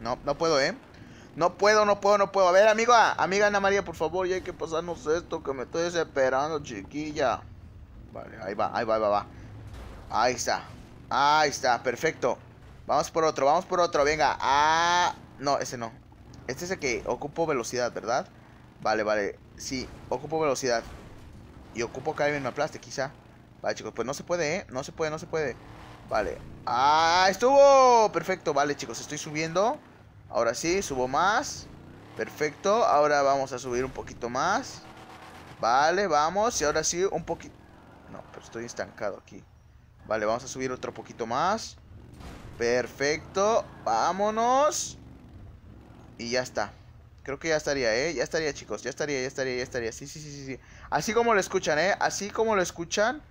No, no puedo, ¿eh? No puedo, no puedo, no puedo. A ver, amiga, amiga Ana María, por favor, ya hay que pasarnos esto, que me estoy desesperando, chiquilla. Vale, ahí va, ahí va, ahí va, va. Ahí está. Ahí está, perfecto. Vamos por otro, vamos por otro, venga. Ah, no, ese no. Este es el que ocupo velocidad, ¿verdad? Vale, vale. Sí, ocupo velocidad. Y ocupo acá alguien me aplaste, quizá. Vale, chicos, pues no se puede, ¿eh? No se puede, no se puede. Vale. ¡Ah! ¡Estuvo! Perfecto, vale, chicos, estoy subiendo. Ahora sí, subo más. Perfecto, ahora vamos a subir un poquito más. Vale, vamos. Y ahora sí, un poquito... No, pero pues estoy estancado aquí. Vale, vamos a subir otro poquito más. Perfecto, vámonos. Y ya está. Creo que ya estaría, ¿eh? Ya estaría, chicos. Ya estaría, ya estaría, ya estaría. Sí, sí, sí, sí. Así como lo escuchan, ¿eh? Así como lo escuchan,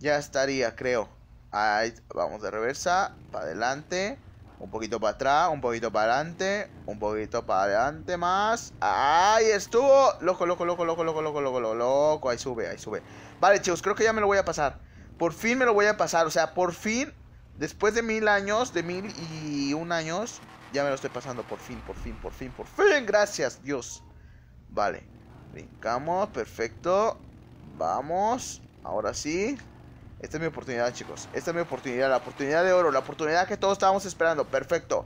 ya estaría, creo. Ahí, vamos de reversa. Para adelante. Un poquito para atrás, un poquito para adelante, un poquito para adelante más. ¡Ahí estuvo! Loco, loco, loco, loco, loco, loco, loco, loco, loco. Ahí sube, ahí sube. Vale, chicos, creo que ya me lo voy a pasar. Por fin me lo voy a pasar. O sea, por fin, después de mil años, de mil y un años, ya me lo estoy pasando, por fin, por fin, por fin, por fin. Gracias, Dios. Vale. Brincamos, perfecto. Vamos. Ahora sí. Esta es mi oportunidad, chicos. Esta es mi oportunidad, la oportunidad de oro, la oportunidad que todos estábamos esperando. Perfecto.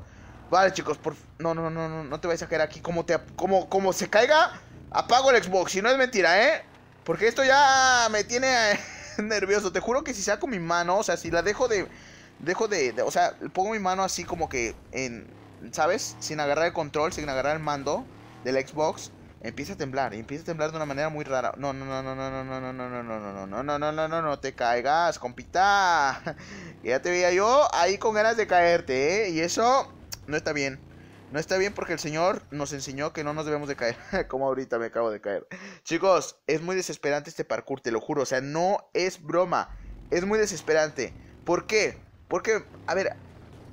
Vale, chicos, por... No, no, no, no, no te vayas a caer aquí. Como, te... como, como se caiga, apago el Xbox. Y no es mentira, ¿eh? Porque esto ya me tiene eh, nervioso. Te juro que si saco mi mano, o sea, si la dejo de... Dejo de, de... O sea, pongo mi mano así como que en... ¿sabes? Sin agarrar el control, sin agarrar el mando del Xbox, empieza a temblar, empieza a temblar de una manera muy rara. No, no, no, no, no, no, no, no, no, no, no, no, no, no, no, no, no, no, te caigas, compita. Ya te veía yo ahí con ganas de caerte, ¿eh? Y eso no está bien. No está bien porque el Señor nos enseñó que no nos debemos de caer, como ahorita me acabo de caer. Chicos, es muy desesperante este parkour, te lo juro, o sea, no es broma, es muy desesperante. ¿Por qué? Porque, a ver,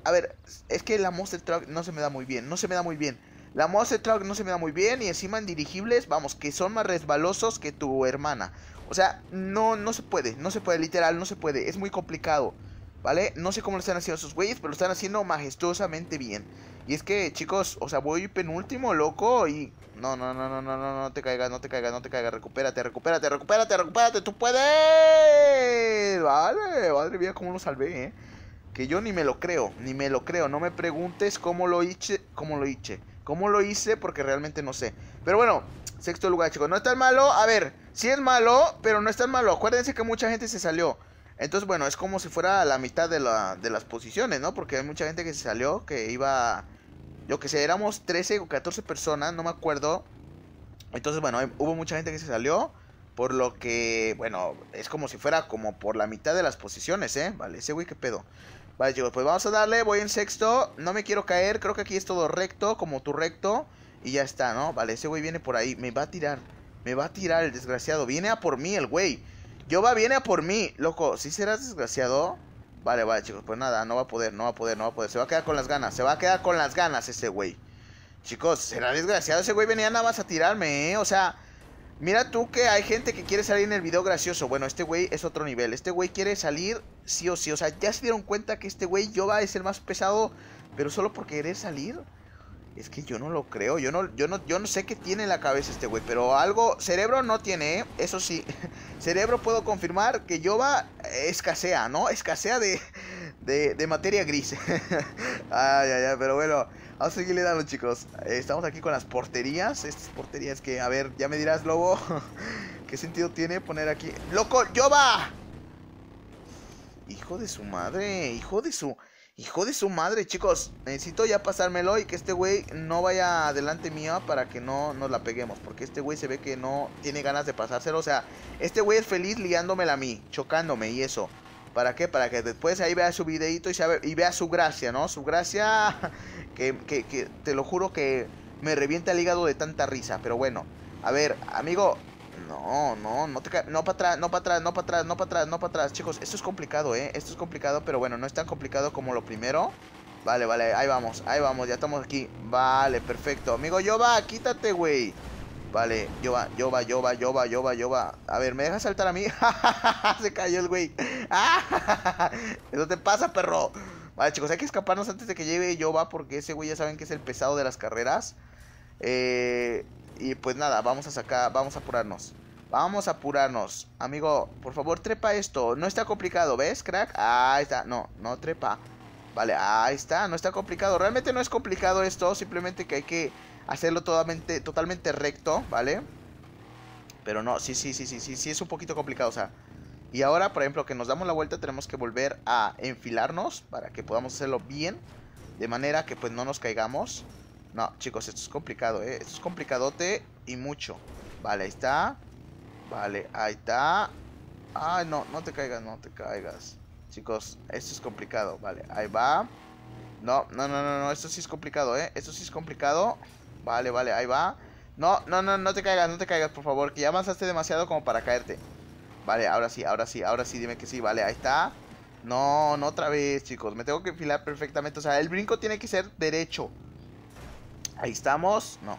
a ver, es que la Monster Truck no se me da muy bien. No se me da muy bien. La Monster Truck no se me da muy bien. Y encima en dirigibles, vamos, que son más resbalosos que tu hermana. O sea, no, no se puede. No se puede, literal, no se puede. Es muy complicado. ¿Vale? No sé cómo lo están haciendo esos güeyes, pero lo están haciendo majestuosamente bien. Y es que, chicos, o sea, voy penúltimo, loco. Y. No, no, no, no, no, no, no te caigas, no te caigas, no te caigas. Recupérate, recupérate, recupérate, recupérate. ¡Tú puedes! Vale, madre mía, cómo lo salvé, eh que yo ni me lo creo, ni me lo creo. No me preguntes cómo lo hice, cómo lo hice, cómo lo hice, porque realmente no sé. Pero bueno, sexto lugar, chicos. No es tan malo, a ver, sí es malo, pero no es tan malo. Acuérdense que mucha gente se salió. Entonces, bueno, es como si fuera la mitad de, la, de las posiciones, ¿no? Porque hay mucha gente que se salió, que iba, yo que sé, éramos 13 o 14 personas, no me acuerdo. Entonces, bueno, hubo mucha gente que se salió. Por lo que, bueno, es como si fuera como por la mitad de las posiciones, ¿eh? Vale, ese güey, qué pedo. Vale, chicos, pues vamos a darle. Voy en sexto. No me quiero caer. Creo que aquí es todo recto, como tu recto. Y ya está, ¿no? Vale, ese güey viene por ahí. Me va a tirar. Me va a tirar el desgraciado. Viene a por mí el güey. Yo va, viene a por mí. Loco, si serás desgraciado? Vale, vale, chicos. Pues nada, no va a poder, no va a poder, no va a poder. Se va a quedar con las ganas. Se va a quedar con las ganas ese güey. Chicos, será desgraciado. Ese güey venía nada más a tirarme, ¿eh? O sea... Mira tú que hay gente que quiere salir en el video gracioso. Bueno, este güey es otro nivel. Este güey quiere salir sí o sí. O sea, ya se dieron cuenta que este güey Yoba es el más pesado, pero solo por querer salir. Es que yo no lo creo. Yo no, yo no, yo no sé qué tiene en la cabeza este güey. Pero algo. Cerebro no tiene, ¿eh? Eso sí. Cerebro puedo confirmar que Yoba escasea, ¿no? Escasea de, de, materia gris. ay, ay, ay, pero bueno, vamos a seguirle dando, chicos. Eh, estamos aquí con las porterías. Estas porterías que, a ver, ya me dirás, lobo. ¿Qué sentido tiene poner aquí? ¡Loco, yo va! Hijo de su madre, hijo de su... Hijo de su madre, chicos. Necesito ya pasármelo y que este güey no vaya adelante mío para que no nos la peguemos. Porque este güey se ve que no tiene ganas de pasárselo. O sea, este güey es feliz liándomela a mí, chocándome y eso. ¿Para qué? Para que después ahí vea su videito y, y vea su gracia, ¿no? Su gracia que, que, te lo juro que me revienta el hígado de tanta risa. Pero bueno, a ver, amigo. No, no, no te No para atrás, no para atrás, no para atrás, no para atrás, no para atrás. Chicos, esto es complicado, ¿eh? Esto es complicado, pero bueno, no es tan complicado como lo primero. Vale, vale, ahí vamos, ahí vamos, ya estamos aquí. Vale, perfecto. Amigo yo va, quítate, güey. Vale, yo va, yo va, yo va, yo va, yo va, yo va. A ver, ¿me deja saltar a mí? Se cayó el güey. Eso te pasa, perro. Vale, chicos, hay que escaparnos antes de que lleve yo va porque ese güey ya saben que es el pesado de las carreras. Eh, y pues nada, vamos a sacar, vamos a apurarnos. Vamos a apurarnos. Amigo, por favor, trepa esto. No está complicado, ¿ves, crack? Ahí está. No, no trepa. Vale, ahí está. No está complicado. Realmente no es complicado esto. Simplemente que hay que hacerlo totalmente, totalmente recto, ¿vale? Pero no, sí, sí, sí, sí, sí, sí, es un poquito complicado, o sea. Y ahora, por ejemplo, que nos damos la vuelta, tenemos que volver a enfilarnos para que podamos hacerlo bien. De manera que pues no nos caigamos. No, chicos, esto es complicado, ¿eh? Esto es complicadote y mucho. Vale, ahí está. Vale, ahí está. Ay, no, no te caigas, no te caigas. Chicos, esto es complicado. Vale, ahí va. No, no, no, no, no, esto sí es complicado, ¿eh? Esto sí es complicado. Vale, vale, ahí va. No, no, no, no te caigas, no te caigas, por favor, que ya avanzaste demasiado como para caerte. Vale, ahora sí, ahora sí, ahora sí, dime que sí, vale, ahí está. No, no otra vez, chicos, me tengo que enfilar perfectamente, o sea, el brinco tiene que ser derecho. Ahí estamos, no.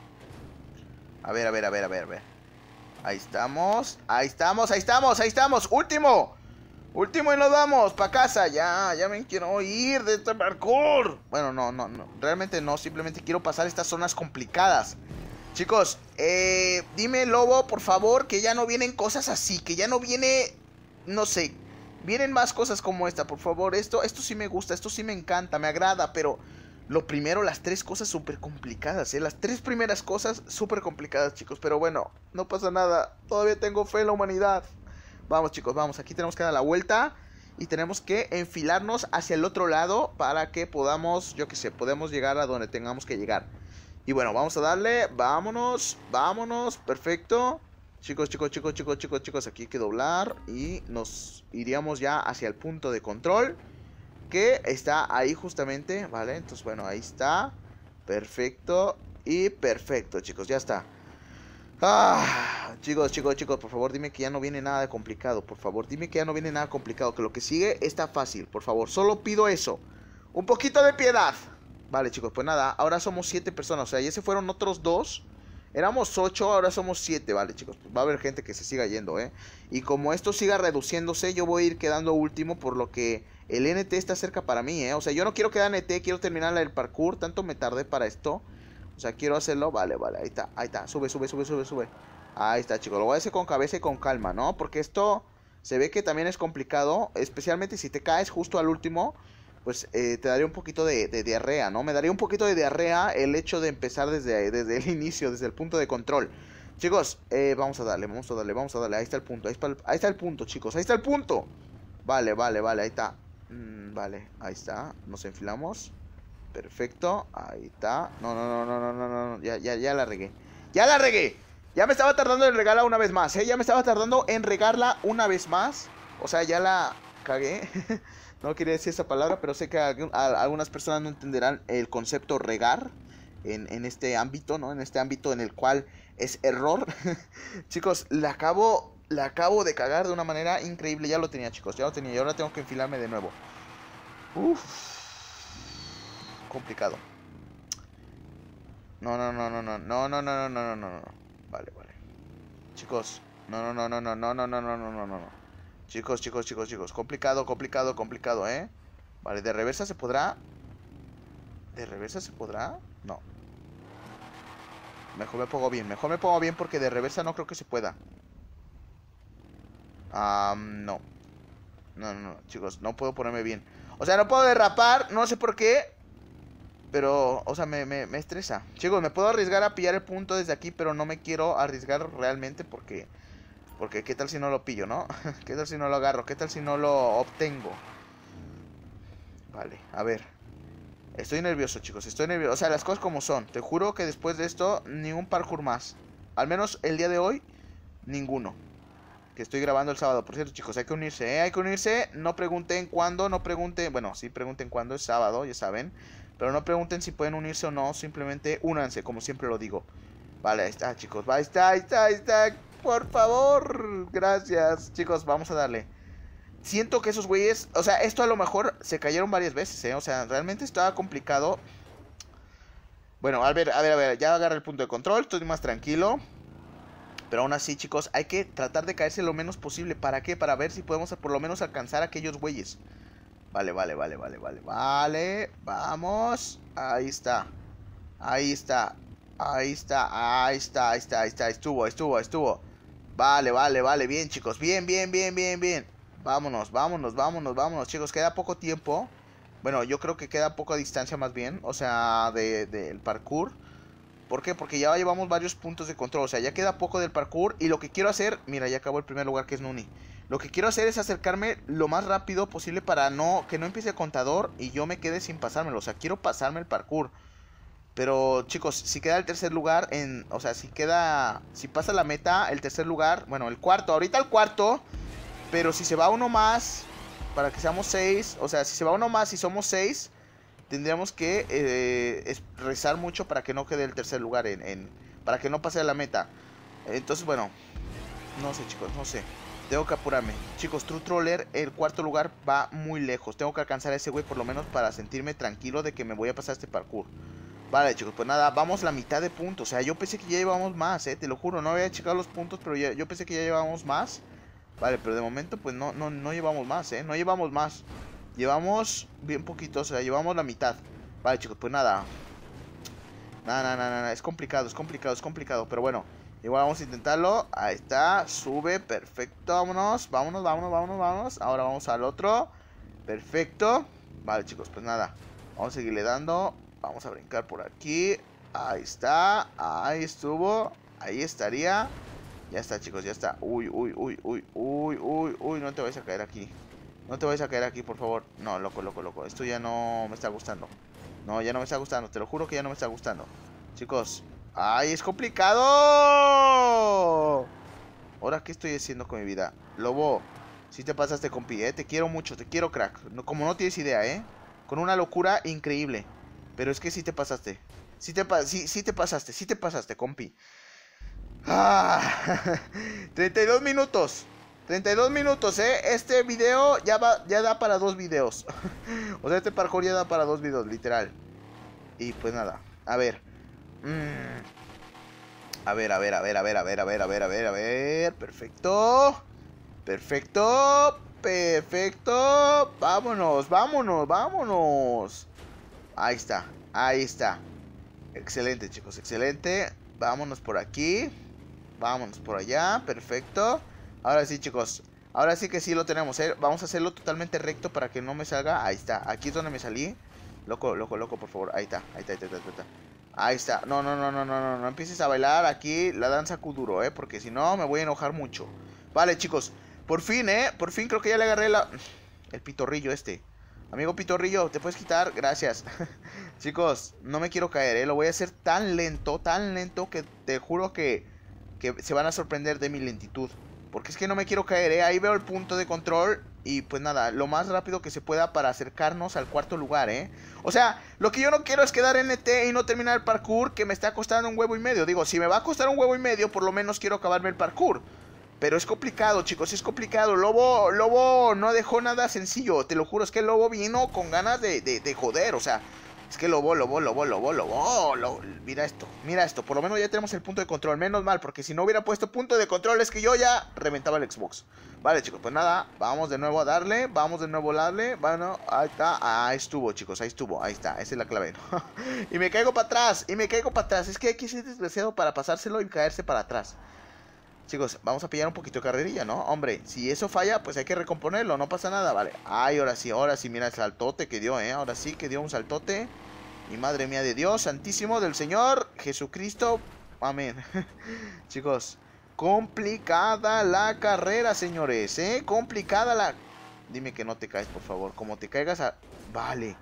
A ver, a ver, a ver, a ver, a ver. Ahí estamos, ahí estamos, ahí estamos, ahí estamos, último. Último y nos vamos, pa' casa. Ya, ya me quiero ir de este parkour. Bueno, no, no, no. Realmente no, simplemente quiero pasar estas zonas complicadas. Chicos, eh, dime, Lobo, por favor, que ya no vienen cosas así. Que ya no viene, no sé, vienen más cosas como esta, por favor. Esto, esto sí me gusta, esto sí me encanta, me agrada, pero... Lo primero, las tres cosas súper complicadas, ¿eh? Las tres primeras cosas súper complicadas, chicos. Pero bueno, no pasa nada. Todavía tengo fe en la humanidad. Vamos chicos, vamos, aquí tenemos que dar la vuelta y tenemos que enfilarnos hacia el otro lado para que podamos, yo que sé, podemos llegar a donde tengamos que llegar. Y bueno, vamos a darle, vámonos, vámonos, perfecto. Chicos, chicos, chicos, chicos, chicos, chicos, aquí hay que doblar y nos iríamos ya hacia el punto de control que está ahí justamente, ¿vale? Entonces, bueno, ahí está. Perfecto y perfecto, chicos, ya está. Ah, chicos, chicos, chicos, por favor, dime que ya no viene nada complicado. Por favor, dime que ya no viene nada complicado. Que lo que sigue está fácil. Por favor, solo pido eso. Un poquito de piedad. Vale, chicos, pues nada, ahora somos siete personas. O sea, ya se fueron otros dos. Éramos 8, ahora somos 7, vale chicos, pues va a haber gente que se siga yendo, ¿eh? Y como esto siga reduciéndose, yo voy a ir quedando último, por lo que el NT está cerca para mí, ¿eh? O sea, yo no quiero quedar NT, e quiero terminar el parkour, tanto me tardé para esto. O sea, quiero hacerlo. Vale, vale, ahí está, ahí está. Sube, sube, sube, sube, sube. Ahí está, chicos. Lo voy a hacer con cabeza y con calma, ¿no? Porque esto se ve que también es complicado. Especialmente si te caes justo al último. Pues eh, te daría un poquito de, diarrea, ¿no? Me daría un poquito de diarrea el hecho de empezar desde, desde el inicio, desde el punto de control. Chicos, eh, vamos a darle, vamos a darle, vamos a darle. Ahí está el punto, ahí está el, punto, chicos. Ahí está el punto. Vale, vale, vale, ahí está. Mm, vale, ahí está. Nos enfilamos. Perfecto, ahí está. No, no, no, no, no, no, no, ya, ya, ya la regué. ¡Ya la regué! Ya me estaba tardando en regarla una vez más, ¿eh? Ya me estaba tardando en regarla una vez más. O sea, ya la cagué. no quería decir esa palabra, pero sé que algunas personas no entenderán el concepto regar en, en este ámbito, ¿no? En este ámbito en el cual es error. chicos, la acabo, la acabo de cagar de una manera increíble. Ya lo tenía, chicos, ya lo tenía. Y ahora tengo que enfilarme de nuevo. Uff complicado. No, no, no, no, no, no, no, no, no, no, no, no, no. Vale, vale. Chicos, no, no, no, no, no, no, no, no, no, no, no, no. Chicos, chicos, chicos, chicos. Complicado, complicado, complicado, ¿eh? Vale, ¿de reversa se podrá? ¿De reversa se podrá? No. Mejor me pongo bien, mejor me pongo bien porque de reversa no creo que se pueda. Ah, no. No, no, no, chicos, no puedo ponerme bien. O sea, no puedo derrapar, no sé por qué. Pero, o sea, me, me, estresa. Chicos, me puedo arriesgar a pillar el punto desde aquí, pero no me quiero arriesgar realmente porque... Porque qué tal si no lo pillo, ¿no? ¿Qué tal si no lo agarro? ¿Qué tal si no lo obtengo? Vale, a ver. Estoy nervioso, chicos. Estoy nervioso. O sea, las cosas como son. Te juro que después de esto, ningún parkour más. Al menos el día de hoy, ninguno. Que estoy grabando el sábado. Por cierto, chicos, hay que unirse, ¿eh? Hay que unirse. No pregunten cuándo, no pregunten... Bueno, sí, pregunten cuándo. Es sábado, ya saben. Pero no pregunten si pueden unirse o no, simplemente únanse, como siempre lo digo. Vale, ahí está, chicos. Ahí está, ahí está, ahí está. Por favor. Gracias, chicos. Vamos a darle. Siento que esos güeyes... O sea, esto a lo mejor se cayeron varias veces, ¿eh? O sea, realmente estaba complicado. Bueno, a ver, a ver, a ver. Ya agarré el punto de control. Estoy más tranquilo. Pero aún así, chicos, hay que tratar de caerse lo menos posible. ¿Para qué? Para ver si podemos por lo menos alcanzar a aquellos güeyes. Vale, vale, vale, vale, vale, vale. Vamos. Ahí está. Ahí está. Ahí está. Ahí está, ahí está, ahí está. Estuvo, estuvo, estuvo. Vale, vale, vale. Bien, chicos. Bien, bien, bien, bien, bien. Vámonos, vámonos, vámonos, vámonos, chicos. Queda poco tiempo. Bueno, yo creo que queda poca distancia más bien. O sea, del de, parkour. ¿Por qué? Porque ya llevamos varios puntos de control. O sea, ya queda poco del parkour. Y lo que quiero hacer... Mira, ya acabó el primer lugar que es Nuni. Lo que quiero hacer es acercarme lo más rápido posible para no que no empiece el contador y yo me quede sin pasármelo. O sea, quiero pasarme el parkour. Pero chicos, si queda el tercer lugar en, o sea, si queda, si pasa la meta, el tercer lugar, bueno, el cuarto, ahorita el cuarto, pero si se va uno más, para que seamos seis, o sea, si se va uno más y somos seis, tendríamos que eh, rezar mucho para que no quede el tercer lugar en, para que no pase la meta. Entonces, bueno, no sé chicos, no sé. Tengo que apurarme. Chicos, True Troller, el cuarto lugar va muy lejos. Tengo que alcanzar a ese güey por lo menos para sentirme tranquilo de que me voy a pasar este parkour. Vale, chicos, pues nada, vamos la mitad de puntos. O sea, yo pensé que ya llevábamos más, eh, te lo juro. No había checado los puntos, pero yo pensé que ya llevamos más. Vale, pero de momento, pues no, no, no llevamos más, eh. No llevamos más. Llevamos bien poquito, o sea, llevamos la mitad. Vale, chicos, pues nada. Nada, nada, nada, nada. Es complicado, es complicado, es complicado. Pero bueno, Igual vamos a intentarlo. Ahí está. Sube. Perfecto. Vámonos. Vámonos, vámonos, vámonos, vámonos. Ahora vamos al otro. Perfecto. Vale, chicos, pues nada. Vamos a seguirle dando. Vamos a brincar por aquí. Ahí está. Ahí estuvo. Ahí estaría. Ya está, chicos, ya está. Uy, uy, uy, uy, uy, uy, uy. No te vayas a caer aquí. No te vayas a caer aquí, por favor. No, loco, loco, loco. Esto ya no me está gustando. No, ya no me está gustando. Te lo juro que ya no me está gustando. Chicos, ¡Ay, es complicado! Ahora, ¿qué estoy haciendo con mi vida? Lobo, si sí te pasaste, compi, ¿eh? Te quiero mucho, te quiero, crack. como no tienes idea, ¿eh? Con una locura increíble. Pero es que si te pasaste. si te, te pasaste, si te pasaste, compi. 32 ah, minutos. 32 minutos, ¿eh? Este video ya, ya da para dos videos. o sea, este parkour ya da para dos videos, literal. Y pues nada, a ver. Mm. A ver, a ver, a ver, a ver, a ver, a ver, a ver, a ver, a ver. Perfecto. Perfecto. Perfecto. Vámonos, vámonos, vámonos. Ahí está, ahí está. Excelente, chicos, excelente. Vámonos por aquí. Vámonos por allá. Perfecto. Ahora sí, chicos. Ahora sí que sí lo tenemos. ¿eh? Vamos a hacerlo totalmente recto para que no me salga. Ahí está. Aquí es donde me salí. Loco, loco, loco, por favor. ahí está, ahí está. Ahí está. Ahí está. No, no, no, no, no, no. No empieces a bailar aquí la danza Kuduro, ¿eh? Porque si no, me voy a enojar mucho. Vale, chicos. Por fin, ¿eh? Por fin creo que ya le agarré la... El pitorrillo este. Amigo pitorrillo, ¿te puedes quitar? Gracias. chicos, no me quiero caer, ¿eh? Lo voy a hacer tan lento, tan lento que te juro que... Que se van a sorprender de mi lentitud. Porque es que no me quiero caer, ¿eh? Ahí veo el punto de control y pues nada, lo más rápido que se pueda para acercarnos al cuarto lugar, ¿eh? O sea, lo que yo no quiero es quedar NT e y no terminar el parkour que me está costando un huevo y medio. Digo, si me va a costar un huevo y medio, por lo menos quiero acabarme el parkour. Pero es complicado, chicos, es complicado. Lobo, Lobo no dejó nada sencillo, te lo juro, es que el Lobo vino con ganas de, de, de joder, o sea, es que lo volo, lo volo, lo volo. Oh, mira esto, mira esto. Por lo menos ya tenemos el punto de control. Menos mal, porque si no hubiera puesto punto de control es que yo ya reventaba el Xbox. Vale, chicos, pues nada. Vamos de nuevo a darle. Vamos de nuevo a darle. Bueno, ahí está. Ahí estuvo, chicos. Ahí estuvo. Ahí está. Esa es la clave. y me caigo para atrás. Y me caigo para atrás. Es que hay que desgraciado para pasárselo y caerse para atrás. Chicos, vamos a pillar un poquito de carrerilla, ¿no? Hombre, si eso falla, pues hay que recomponerlo, no pasa nada, ¿vale? Ay, ahora sí, ahora sí, mira el saltote que dio, ¿eh? Ahora sí que dio un saltote. Y madre mía de Dios, santísimo del Señor Jesucristo. Amén. Chicos, complicada la carrera, señores, ¿eh? Complicada la... Dime que no te caes, por favor. Como te caigas a... Vale.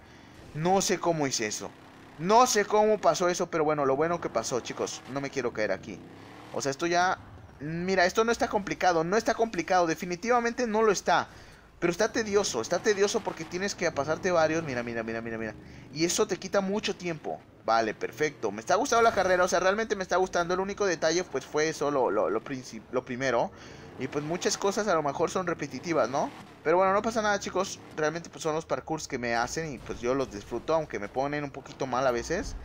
No sé cómo hice eso. No sé cómo pasó eso, pero bueno, lo bueno que pasó, chicos. No me quiero caer aquí. O sea, esto ya mira, esto no está complicado, no está complicado, definitivamente no lo está. Pero está tedioso, está tedioso porque tienes que pasarte varios. Mira, mira, mira, mira, mira. Y eso te quita mucho tiempo. Vale, perfecto. Me está gustando la carrera, o sea, realmente me está gustando. El único detalle, pues, fue eso, lo, lo, lo primero. Y pues muchas cosas a lo mejor son repetitivas, ¿no? Pero bueno, no pasa nada, chicos. Realmente pues, son los parkours que me hacen y pues yo los disfruto, aunque me ponen un poquito mal a veces.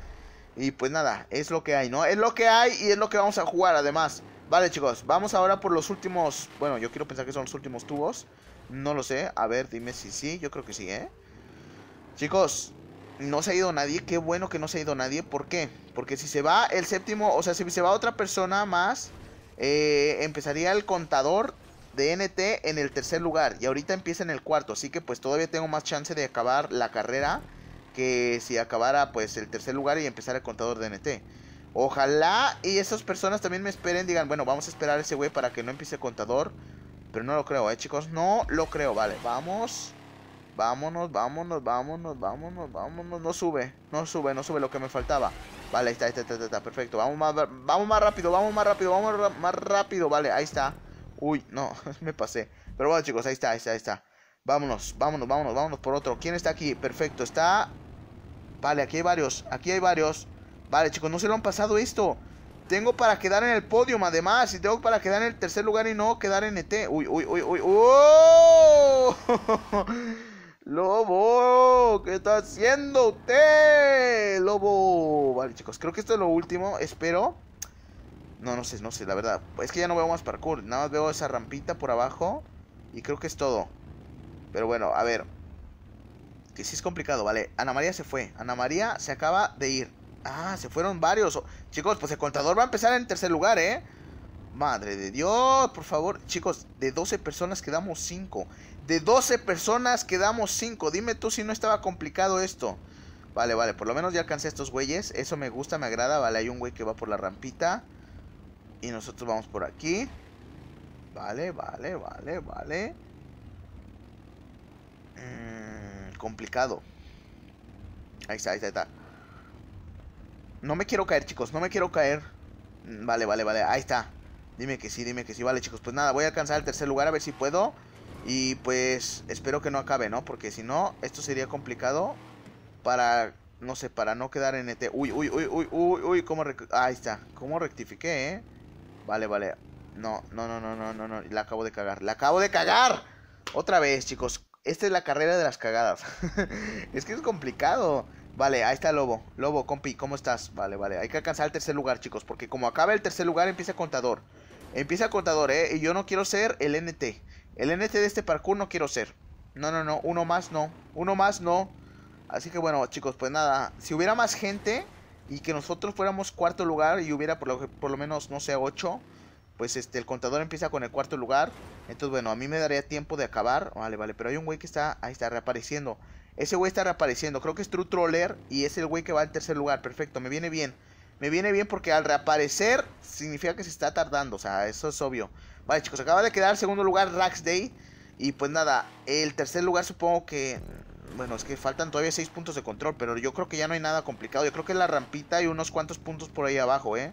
Y pues nada, es lo que hay, ¿no? Es lo que hay y es lo que vamos a jugar además. Vale, chicos, vamos ahora por los últimos... Bueno, yo quiero pensar que son los últimos tubos. No lo sé. A ver, dime si sí. Yo creo que sí, ¿eh? Chicos, no se ha ido nadie. Qué bueno que no se ha ido nadie. ¿Por qué? Porque si se va el séptimo... O sea, si se va otra persona más... Eh, empezaría el contador de NT en el tercer lugar. Y ahorita empieza en el cuarto. Así que pues todavía tengo más chance de acabar la carrera que si acabara pues el tercer lugar y empezar el contador de NT. Ojalá y esas personas también me esperen, digan, bueno, vamos a esperar a ese güey para que no empiece contador. Pero no lo creo, eh, chicos, no lo creo, vale, vamos. Vámonos, vámonos, vámonos, vámonos, vámonos. No sube, no sube, no sube lo que me faltaba. Vale, ahí está, está, está, está, perfecto. Vamos más, vamos más rápido, vamos más rápido, vamos más rápido. Vale, ahí está. Uy, no, me pasé. Pero bueno, chicos, ahí está, ahí está, ahí está. Vámonos, vámonos, vámonos, vámonos por otro. ¿Quién está aquí? Perfecto, está... Vale, aquí hay varios, aquí hay varios. Vale, chicos, no se lo han pasado esto. Tengo para quedar en el podium, además. Y tengo para quedar en el tercer lugar y no quedar en ET. Uy, uy, uy, uy. ¡Oh! Lobo, ¿qué está haciendo usted? Lobo. Vale, chicos, creo que esto es lo último. Espero. No, no sé, no sé, la verdad. Es que ya no veo más parkour. Nada más veo esa rampita por abajo. Y creo que es todo. Pero bueno, a ver. Que sí es complicado, vale. Ana María se fue. Ana María se acaba de ir. Ah, se fueron varios. Chicos, pues el contador va a empezar en tercer lugar, ¿eh? Madre de Dios, por favor. Chicos, de 12 personas quedamos 5. De 12 personas quedamos 5. Dime tú si no estaba complicado esto. Vale, vale, por lo menos ya alcancé a estos güeyes. Eso me gusta, me agrada. Vale, hay un güey que va por la rampita. Y nosotros vamos por aquí. Vale, vale, vale, vale. Mm, complicado. Ahí está, ahí está, ahí está. No me quiero caer, chicos, no me quiero caer. Mm, vale, vale, vale, ahí está. Dime que sí, dime que sí. Vale, chicos, pues nada, voy a alcanzar el tercer lugar a ver si puedo. Y pues espero que no acabe, ¿no? Porque si no, esto sería complicado para, no sé, para no quedar en ET. Uy, uy, uy, uy, uy, uy, cómo... Ahí está, cómo rectifiqué, ¿eh? Vale, vale. No, no, no, no, no, no, no. La acabo de cagar. ¡La acabo de cagar! Otra vez, chicos. Esta es la carrera de las cagadas. es que es complicado. Vale, ahí está Lobo. Lobo, compi, ¿cómo estás? Vale, vale. Hay que alcanzar el tercer lugar, chicos. Porque como acaba el tercer lugar, empieza contador. Empieza contador, ¿eh? Y yo no quiero ser el NT. El NT de este parkour no quiero ser. No, no, no. Uno más no. Uno más no. Así que bueno, chicos, pues nada. Si hubiera más gente y que nosotros fuéramos cuarto lugar y hubiera por lo, por lo menos, no sé, ocho. Pues este, el contador empieza con el cuarto lugar. Entonces, bueno, a mí me daría tiempo de acabar. Vale, vale. Pero hay un güey que está, ahí está, reapareciendo. Ese güey está reapareciendo. Creo que es True Troller y es el güey que va al tercer lugar. Perfecto, me viene bien. Me viene bien porque al reaparecer significa que se está tardando. O sea, eso es obvio. Vale, chicos, acaba de quedar segundo lugar Day Y pues nada, el tercer lugar supongo que... Bueno, es que faltan todavía 6 puntos de control, pero yo creo que ya no hay nada complicado. Yo creo que la rampita y unos cuantos puntos por ahí abajo, ¿eh?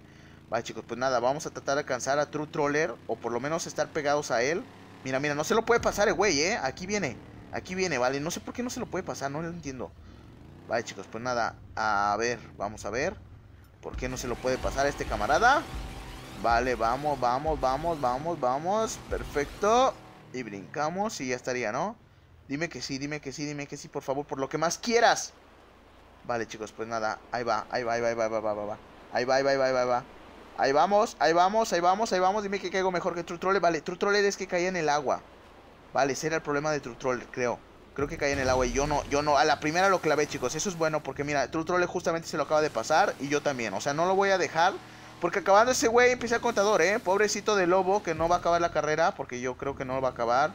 Vale, chicos, pues nada, vamos a tratar de alcanzar a True Troller o por lo menos estar pegados a él. Mira, mira, no se lo puede pasar el güey, ¿eh? Aquí viene. Aquí viene, vale. No sé por qué no se lo puede pasar, no lo entiendo. Vale, chicos, pues nada. A ver, vamos a ver. ¿Por qué no se lo puede pasar a este camarada? Vale, vamos, vamos, vamos, vamos, vamos. Perfecto. Y brincamos y ya estaría, ¿no? Dime que sí, dime que sí, dime que sí, por favor, por lo que más quieras. Vale, chicos, pues nada. Ahí va, ahí va, ahí va, ahí va, ahí va, ahí va. Ahí va, ahí va, ahí va, ahí va. Ahí va. Ahí vamos, ahí vamos, ahí vamos, ahí vamos. Dime que caigo mejor que True Troller. Vale, True Troller es que caía en el agua. Vale, ese era el problema de True Troll, creo. Creo que cae en el agua y yo no, yo no, a la primera lo clavé, chicos. Eso es bueno porque mira, True Troll justamente se lo acaba de pasar y yo también. O sea, no lo voy a dejar porque acabando ese güey empieza el contador, ¿eh? Pobrecito de Lobo que no va a acabar la carrera porque yo creo que no va a acabar.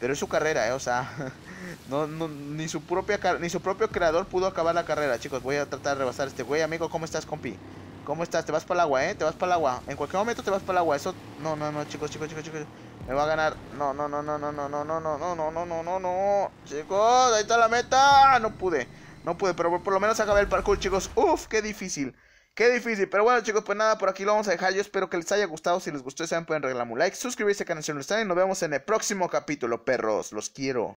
Pero es su carrera, ¿eh? O sea, no, ni, su propia, ni su propio creador pudo acabar la carrera, chicos. Voy a tratar de rebasar este güey. Amigo, ¿cómo estás, compi? ¿Cómo estás? Te vas para el agua, ¿eh? Te vas para el agua. En cualquier momento te vas para el agua. Eso... No, no, no, chicos, chicos, chicos, chicos. Me va a ganar. No, no, no, no, no, no, no, no, no, no, no, no, no, no, no. Chicos, ahí está la meta. No pude. No pude, pero por lo menos acabé el parkour, chicos. Uf, qué difícil. Qué difícil. Pero bueno, chicos, pues nada, por aquí lo vamos a dejar. Yo espero que les haya gustado. Si les gustó, ya saben, pueden regalarme un like, suscribirse al canal si no lo están. Y nos vemos en el próximo capítulo, perros. Los quiero.